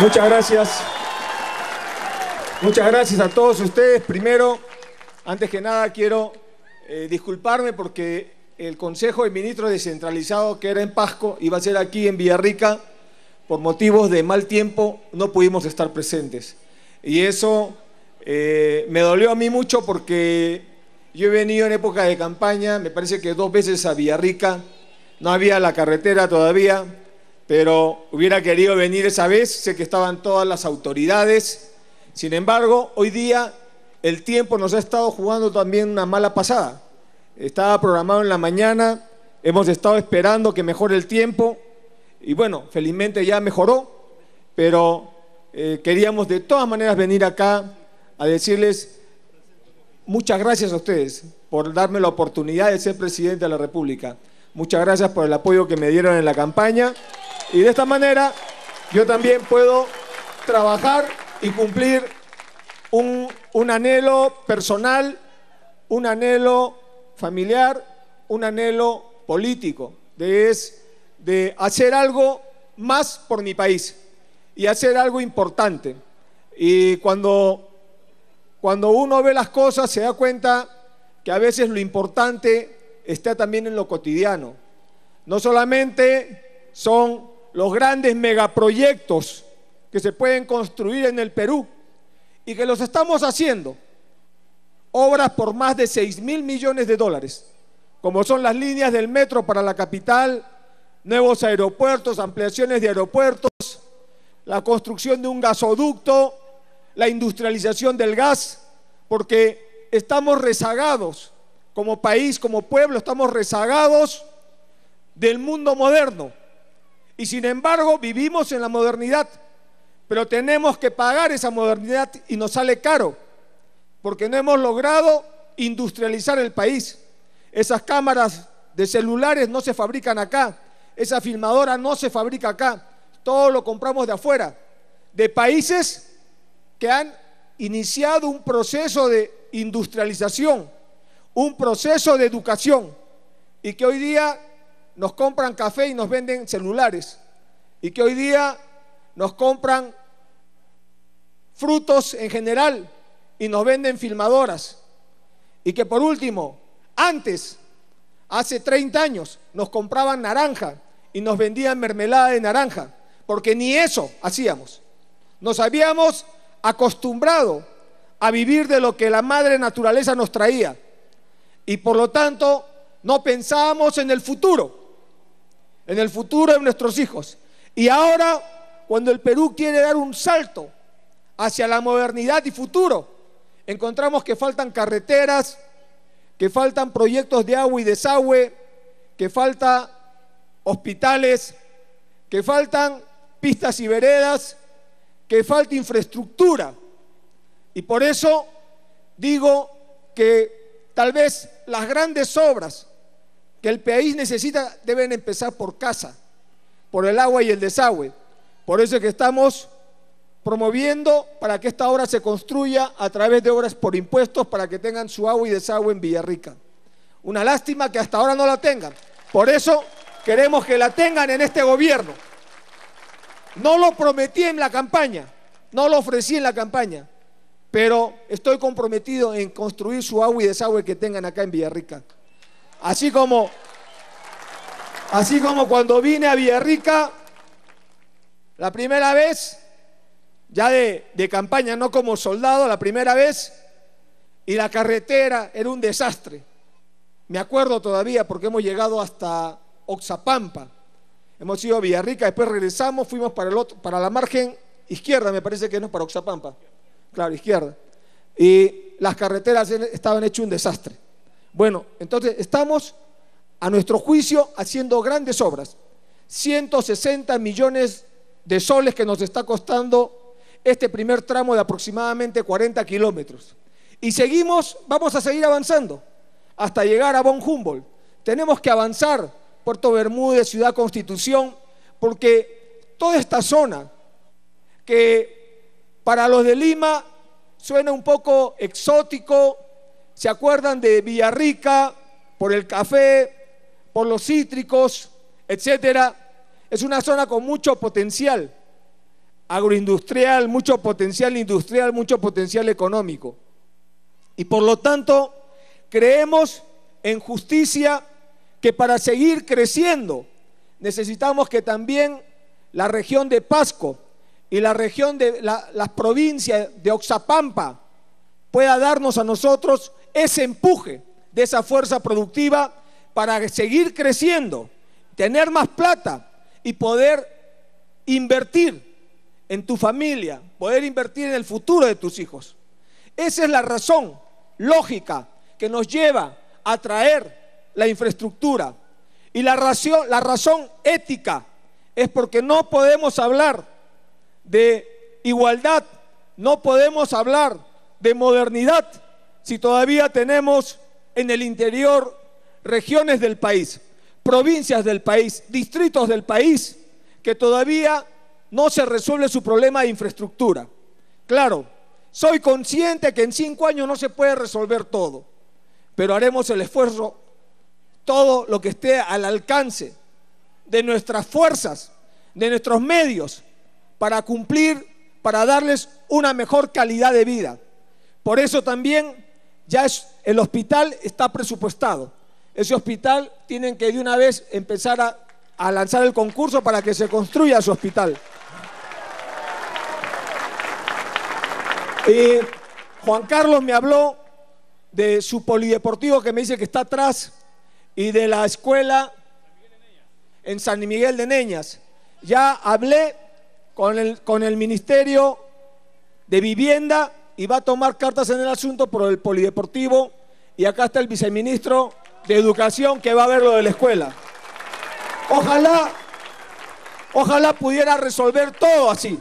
Muchas gracias. Muchas gracias a todos ustedes. Primero, antes que nada, quiero eh, disculparme porque el Consejo de Ministro descentralizado que era en Pasco iba a ser aquí en Villarrica. Por motivos de mal tiempo no pudimos estar presentes. Y eso eh, me dolió a mí mucho porque yo he venido en época de campaña, me parece que dos veces a Villarrica, no había la carretera todavía pero hubiera querido venir esa vez, sé que estaban todas las autoridades. Sin embargo, hoy día el tiempo nos ha estado jugando también una mala pasada. Estaba programado en la mañana, hemos estado esperando que mejore el tiempo y bueno, felizmente ya mejoró, pero eh, queríamos de todas maneras venir acá a decirles muchas gracias a ustedes por darme la oportunidad de ser presidente de la República. Muchas gracias por el apoyo que me dieron en la campaña. Y de esta manera yo también puedo trabajar y cumplir un, un anhelo personal, un anhelo familiar, un anhelo político, de, es, de hacer algo más por mi país y hacer algo importante. Y cuando, cuando uno ve las cosas se da cuenta que a veces lo importante está también en lo cotidiano. No solamente son los grandes megaproyectos que se pueden construir en el Perú y que los estamos haciendo, obras por más de 6 mil millones de dólares, como son las líneas del metro para la capital, nuevos aeropuertos, ampliaciones de aeropuertos, la construcción de un gasoducto, la industrialización del gas, porque estamos rezagados como país, como pueblo, estamos rezagados del mundo moderno y sin embargo vivimos en la modernidad, pero tenemos que pagar esa modernidad y nos sale caro, porque no hemos logrado industrializar el país. Esas cámaras de celulares no se fabrican acá, esa filmadora no se fabrica acá, todo lo compramos de afuera, de países que han iniciado un proceso de industrialización, un proceso de educación y que hoy día nos compran café y nos venden celulares. Y que hoy día nos compran frutos en general y nos venden filmadoras. Y que por último, antes, hace 30 años, nos compraban naranja y nos vendían mermelada de naranja, porque ni eso hacíamos. Nos habíamos acostumbrado a vivir de lo que la madre naturaleza nos traía. Y por lo tanto, no pensábamos en el futuro en el futuro de nuestros hijos. Y ahora, cuando el Perú quiere dar un salto hacia la modernidad y futuro, encontramos que faltan carreteras, que faltan proyectos de agua y desagüe, que falta hospitales, que faltan pistas y veredas, que falta infraestructura. Y por eso digo que tal vez las grandes obras que el país necesita deben empezar por casa, por el agua y el desagüe. Por eso es que estamos promoviendo para que esta obra se construya a través de obras por impuestos para que tengan su agua y desagüe en Villarrica. Una lástima que hasta ahora no la tengan. Por eso queremos que la tengan en este gobierno. No lo prometí en la campaña, no lo ofrecí en la campaña, pero estoy comprometido en construir su agua y desagüe que tengan acá en Villarrica. Así como, así como cuando vine a Villarrica la primera vez, ya de, campaña, no como soldado, la primera vez, y la carretera era un desastre. Me acuerdo todavía porque hemos llegado hasta Oxapampa. Hemos ido a Villarrica, después regresamos, fuimos para, el otro, para la margen izquierda, me parece que no, para Oxapampa. Claro, izquierda. Y las carreteras estaban hechas un desastre. Bueno, entonces estamos a nuestro juicio haciendo grandes obras. 160 millones de soles que nos está costando este primer tramo de aproximadamente 40 kilómetros. Y seguimos, vamos a seguir avanzando hasta llegar a Bon Humboldt. Tenemos que avanzar, Puerto Bermúdez, Ciudad Constitución, porque toda esta zona que para los de Lima suena un poco exótico, ¿Se acuerdan de Villarrica por el café, por los cítricos, etcétera? Es una zona con mucho potencial agroindustrial, mucho potencial industrial, mucho potencial económico. Y por lo tanto, creemos en justicia que para seguir creciendo necesitamos que también la región de Pasco y la región de las provincias de Oxapampa pueda darnos a nosotros ese empuje, de esa fuerza productiva para seguir creciendo, tener más plata y poder invertir en tu familia, poder invertir en el futuro de tus hijos. Esa es la razón lógica que nos lleva a traer la infraestructura. Y la razón, la razón ética es porque no podemos hablar de igualdad, no podemos hablar de modernidad si todavía tenemos en el interior regiones del país, provincias del país, distritos del país, que todavía no se resuelve su problema de infraestructura. Claro, soy consciente que en cinco años no se puede resolver todo, pero haremos el esfuerzo, todo lo que esté al alcance de nuestras fuerzas, de nuestros medios, para cumplir, para darles una mejor calidad de vida. Por eso también ya es, el hospital está presupuestado. Ese hospital tienen que de una vez empezar a, lanzar el concurso para que se construya su hospital. Y Juan Carlos me habló de su polideportivo que me dice que está atrás y de la escuela en San Miguel de Neñas. Ya hablé con el, con el Ministerio de Vivienda y va a tomar cartas en el asunto por el polideportivo. Y acá está el viceministro de Educación que va a ver lo de la escuela. Ojalá, ojalá pudiera resolver todo así,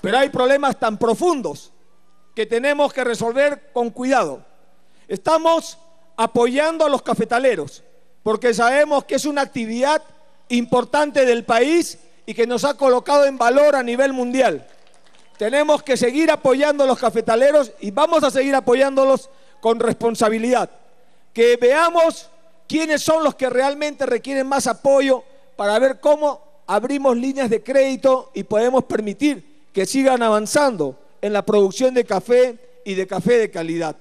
pero hay problemas tan profundos que tenemos que resolver con cuidado. Estamos apoyando a los cafetaleros porque sabemos que es una actividad importante del país y que nos ha colocado en valor a nivel mundial. Tenemos que seguir apoyando a los cafetaleros y vamos a seguir apoyándolos con responsabilidad. Que veamos quiénes son los que realmente requieren más apoyo para ver cómo abrimos líneas de crédito y podemos permitir que sigan avanzando en la producción de café y de café de calidad.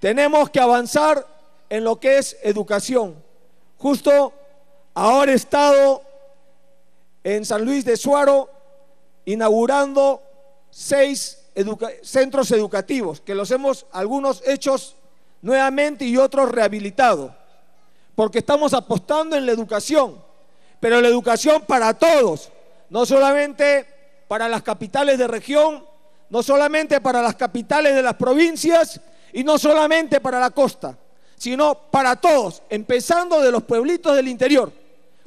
Tenemos que avanzar en lo que es educación. Justo ahora he estado en San Luis de Suaro inaugurando seis centros educativos, que los hemos algunos hechos nuevamente y otros rehabilitados, porque estamos apostando en la educación, pero la educación para todos, no solamente para las capitales de región, no solamente para las capitales de las provincias y no solamente para la costa, sino para todos, empezando de los pueblitos del interior,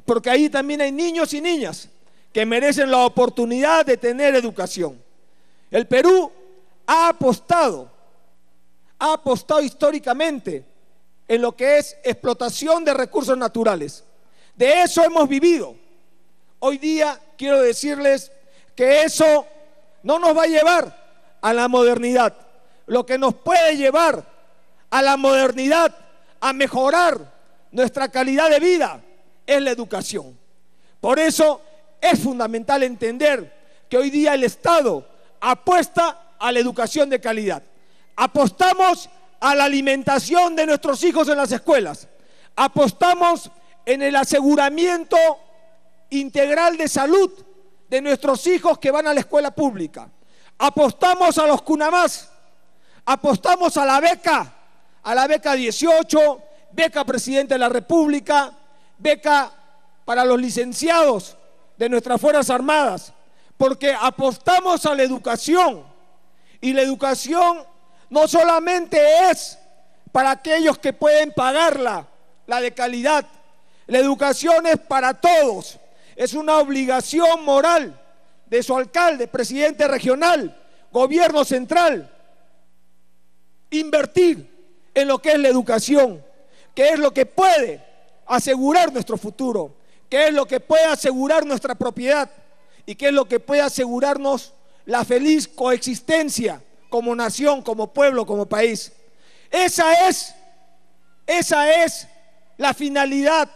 porque ahí también hay niños y niñas que merecen la oportunidad de tener educación. El Perú ha apostado, ha apostado históricamente en lo que es explotación de recursos naturales. De eso hemos vivido. Hoy día quiero decirles que eso no nos va a llevar a la modernidad. Lo que nos puede llevar a la modernidad, a mejorar nuestra calidad de vida, es la educación. Por eso es fundamental entender que hoy día el Estado apuesta a la educación de calidad. Apostamos a la alimentación de nuestros hijos en las escuelas. Apostamos en el aseguramiento integral de salud de nuestros hijos que van a la escuela pública. Apostamos a los Cunamás. Apostamos a la beca, a la beca 18, beca Presidente de la República, beca para los licenciados de nuestras Fuerzas Armadas porque apostamos a la educación. Y la educación no solamente es para aquellos que pueden pagarla, la de calidad. La educación es para todos. Es una obligación moral de su alcalde, presidente regional, gobierno central. Invertir en lo que es la educación, que es lo que puede asegurar nuestro futuro, que es lo que puede asegurar nuestra propiedad y qué es lo que puede asegurarnos la feliz coexistencia como nación, como pueblo, como país. Esa es, esa es la finalidad,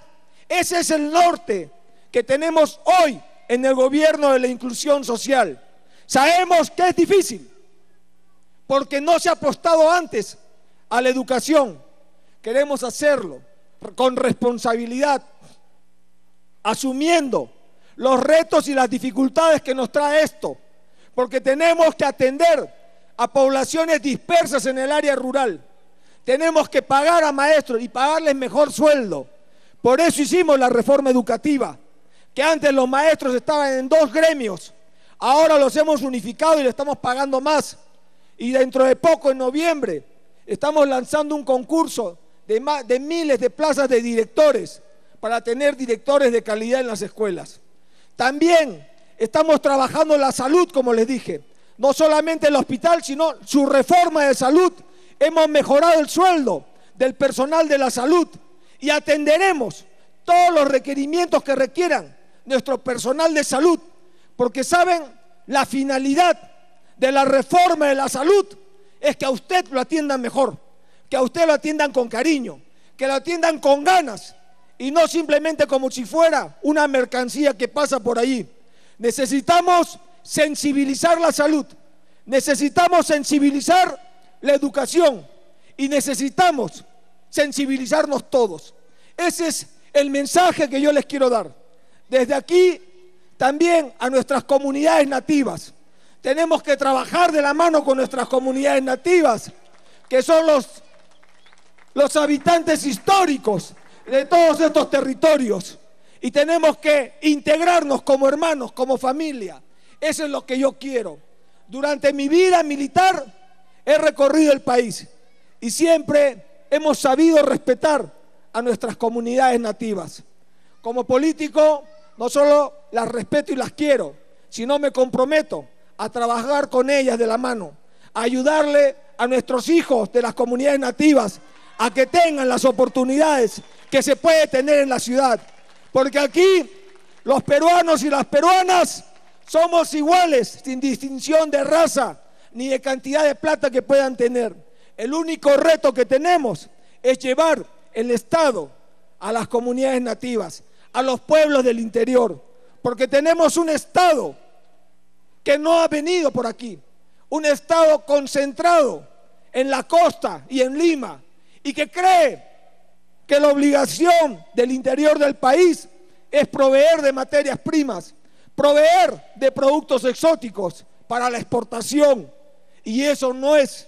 ese es el norte que tenemos hoy en el gobierno de la inclusión social. Sabemos que es difícil, porque no se ha apostado antes a la educación. Queremos hacerlo con responsabilidad, asumiendo los retos y las dificultades que nos trae esto, porque tenemos que atender a poblaciones dispersas en el área rural. Tenemos que pagar a maestros y pagarles mejor sueldo. Por eso hicimos la reforma educativa, que antes los maestros estaban en dos gremios, ahora los hemos unificado y le estamos pagando más. Y dentro de poco, en noviembre, estamos lanzando un concurso de, de miles de plazas de directores para tener directores de calidad en las escuelas. También estamos trabajando la salud, como les dije. No solamente el hospital, sino su reforma de salud. Hemos mejorado el sueldo del personal de la salud y atenderemos todos los requerimientos que requieran nuestro personal de salud. Porque saben, la finalidad de la reforma de la salud es que a usted lo atiendan mejor, que a usted lo atiendan con cariño, que lo atiendan con ganas y no simplemente como si fuera una mercancía que pasa por ahí. Necesitamos sensibilizar la salud, necesitamos sensibilizar la educación y necesitamos sensibilizarnos todos. Ese es el mensaje que yo les quiero dar. Desde aquí también a nuestras comunidades nativas. Tenemos que trabajar de la mano con nuestras comunidades nativas, que son los, los habitantes históricos de todos estos territorios y tenemos que integrarnos como hermanos, como familia. Eso es lo que yo quiero. Durante mi vida militar he recorrido el país y siempre hemos sabido respetar a nuestras comunidades nativas. Como político, no solo las respeto y las quiero, sino me comprometo a trabajar con ellas de la mano, a ayudarle a nuestros hijos de las comunidades nativas a que tengan las oportunidades que se puede tener en la ciudad. Porque aquí los peruanos y las peruanas somos iguales, sin distinción de raza ni de cantidad de plata que puedan tener. El único reto que tenemos es llevar el Estado a las comunidades nativas, a los pueblos del interior, porque tenemos un Estado que no ha venido por aquí, un Estado concentrado en la costa y en Lima, y que cree que la obligación del interior del país es proveer de materias primas, proveer de productos exóticos para la exportación. Y eso no es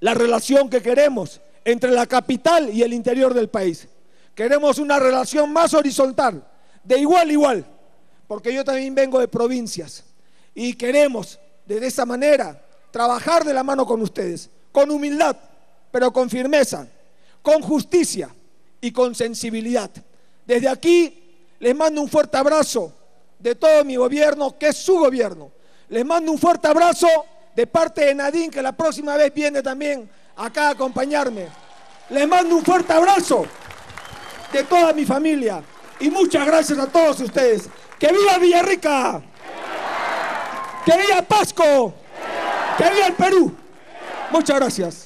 la relación que queremos entre la capital y el interior del país. Queremos una relación más horizontal, de igual a igual, porque yo también vengo de provincias y queremos de esa manera trabajar de la mano con ustedes, con humildad, pero con firmeza, con justicia y con sensibilidad. Desde aquí les mando un fuerte abrazo de todo mi gobierno, que es su gobierno. Les mando un fuerte abrazo de parte de Nadine, que la próxima vez viene también acá a acompañarme. Les mando un fuerte abrazo de toda mi familia y muchas gracias a todos ustedes. ¡Que viva Villarrica! ¡Que viva Pasco! ¡Que viva el Perú! Muchas gracias.